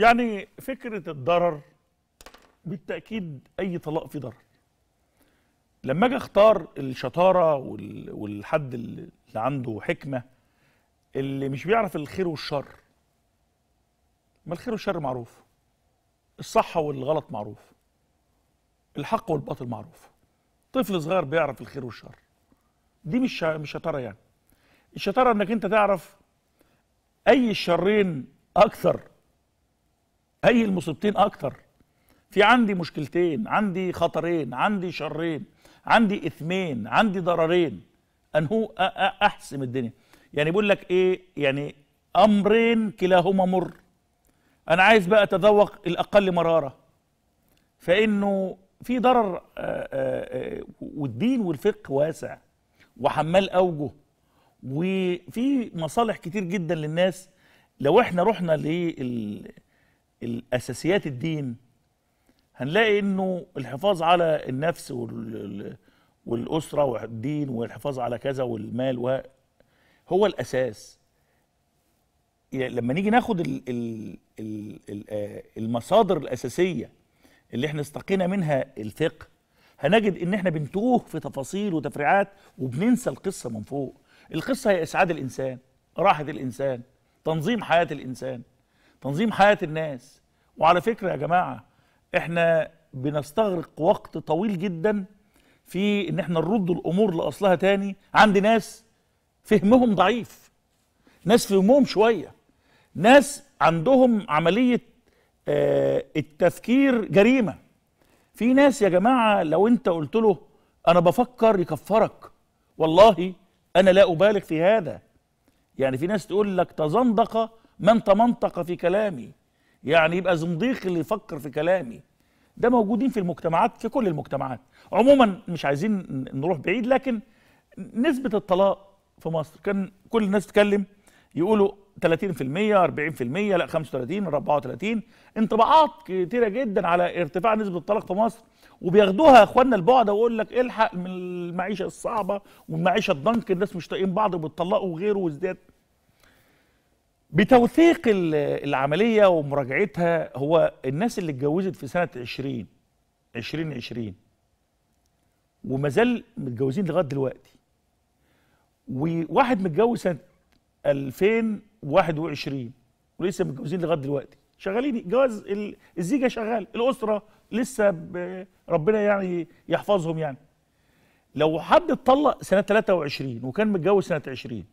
يعني فكرة الضرر بالتأكيد أي طلاق فيه ضرر لما أجي أختار الشطارة والحد اللي عنده حكمة اللي مش بيعرف الخير والشر ما الخير والشر معروف الصح والغلط معروف الحق والباطل معروف طفل صغير بيعرف الخير والشر دي مش مش شطاره يعني الشطاره انك انت تعرف اي الشرين اكثر أي المصيبتين أكتر في عندي مشكلتين عندي خطرين عندي شرين عندي إثمين عندي ضررين هو أحسم الدنيا يعني بيقول لك إيه يعني أمرين كلاهما مر أنا عايز بقى أتذوق الأقل مرارة فإنه في ضرر آه، آه، آه، والدين والفقه واسع وحمال أوجه وفي مصالح كتير جدا للناس لو احنا رحنا لل الاساسيات الدين هنلاقي انه الحفاظ على النفس والاسره والدين والحفاظ على كذا والمال و هو الاساس لما نيجي ناخد آه، المصادر الاساسيه اللي احنا استقينا منها الفقه هنجد ان احنا بنتوه في تفاصيل وتفريعات وبننسى القصه من فوق القصه هي اسعاد الانسان راحه الانسان تنظيم حياه الانسان تنظيم حياة الناس وعلى فكرة يا جماعة احنا بنستغرق وقت طويل جدا في ان احنا نرد الامور لاصلها تاني عند ناس فهمهم ضعيف ناس فهمهم شوية ناس عندهم عملية آه، التفكير جريمة في ناس يا جماعة لو انت قلت له انا بفكر يكفرك والله انا لا ابالغ في هذا يعني في ناس تقول لك تزندق ما انت منطق في كلامي يعني يبقى زنديق اللي يفكر في كلامي ده موجودين في المجتمعات في كل المجتمعات عموما مش عايزين نروح بعيد لكن نسبة الطلاق في مصر كان كل الناس تتكلم يقولوا 30% 40% لا 35 34 انطباعات كتيره جدا على ارتفاع نسبه الطلاق في مصر وبياخدوها يا اخوانا البعد ويقول لك الحق من المعيشه الصعبه والمعيشه الضنك الناس مش طايقين بعض وبيتطلقوا وغيره وازدياد بتوثيق العملية ومراجعتها هو الناس اللي اتجوزت في سنة 20 2020 وما زال متجوزين لغاية دلوقتي وواحد متجوز سنة 2021 ولسه متجوزين لغاية دلوقتي شغالين جواز الزيجة شغال الأسرة لسه ربنا يعني يحفظهم يعني لو حد اتطلق سنة 23 وكان متجوز سنة 20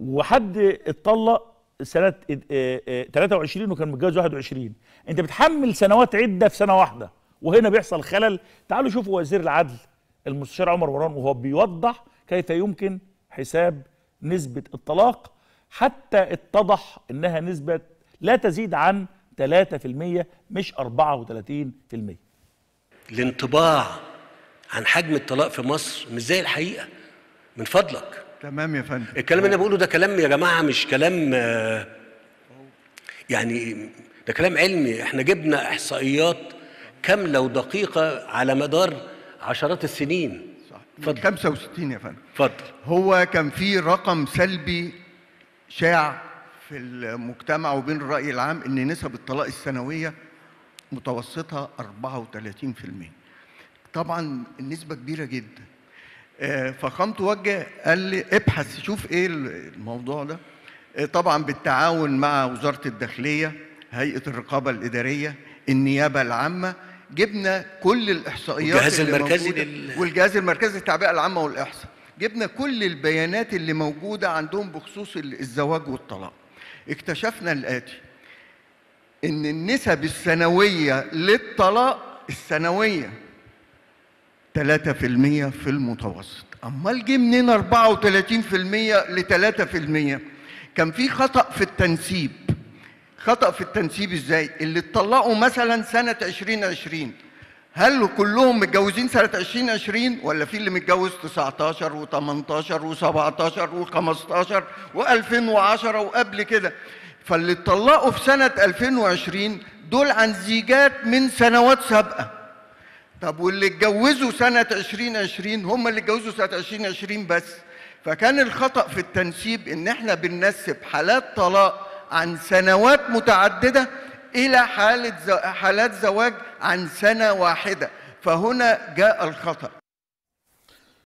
وحد اتطلق سنه 23 آه، آه، وكان متجوز 21 انت بتحمل سنوات عده في سنه واحده وهنا بيحصل خلل تعالوا شوفوا وزير العدل المستشار عمر وران وهو بيوضح كيف يمكن حساب نسبه الطلاق حتى اتضح انها نسبه لا تزيد عن 3% مش 34% الانطباع عن حجم الطلاق في مصر مش زي الحقيقه من فضلك تمام يا فندم الكلام اللي انا بقوله ده كلام يا جماعه مش كلام آه، يعني ده كلام علمي احنا جبنا احصائيات كامله ودقيقه على مدار عشرات السنين صح 65 يا فندم اتفضل هو كان في رقم سلبي شاع في المجتمع وبين الراي العام ان نسب الطلاق السنويه متوسطها 34% طبعا النسبه كبيره جدا آه، فقمت وجه قال لي ابحث شوف ايه الموضوع ده آه، طبعا بالتعاون مع وزاره الداخليه هيئه الرقابه الاداريه النيابه العامه جبنا كل الاحصائيات والجهاز المركزي لل... والجهاز المركزي للتعبئه العامه والاحصاء جبنا كل البيانات اللي موجوده عندهم بخصوص الزواج والطلاق اكتشفنا الاتي ان النسب السنويه للطلاق السنويه 3% في المتوسط امال جه منين 34% ل 3% كان في خطا في التنسيب خطا في التنسيب ازاي اللي اتطلقوا مثلا سنه 2020 هل كلهم متجوزين سنة 2020 ولا في اللي متجوز 19 و18 و17 و15 و2010 وقبل كده فاللي اتطلقوا في سنة 2020 دول عن زيجات من سنوات سابقة طب واللي اتجوزوا سنة 2020 هم اللي اتجوزوا سنة 2020 بس فكان الخطأ في التنسيب إن إحنا بننسب حالات طلاق عن سنوات متعددة إلى حالة حالات زواج عن سنة واحدة فهنا جاء الخطأ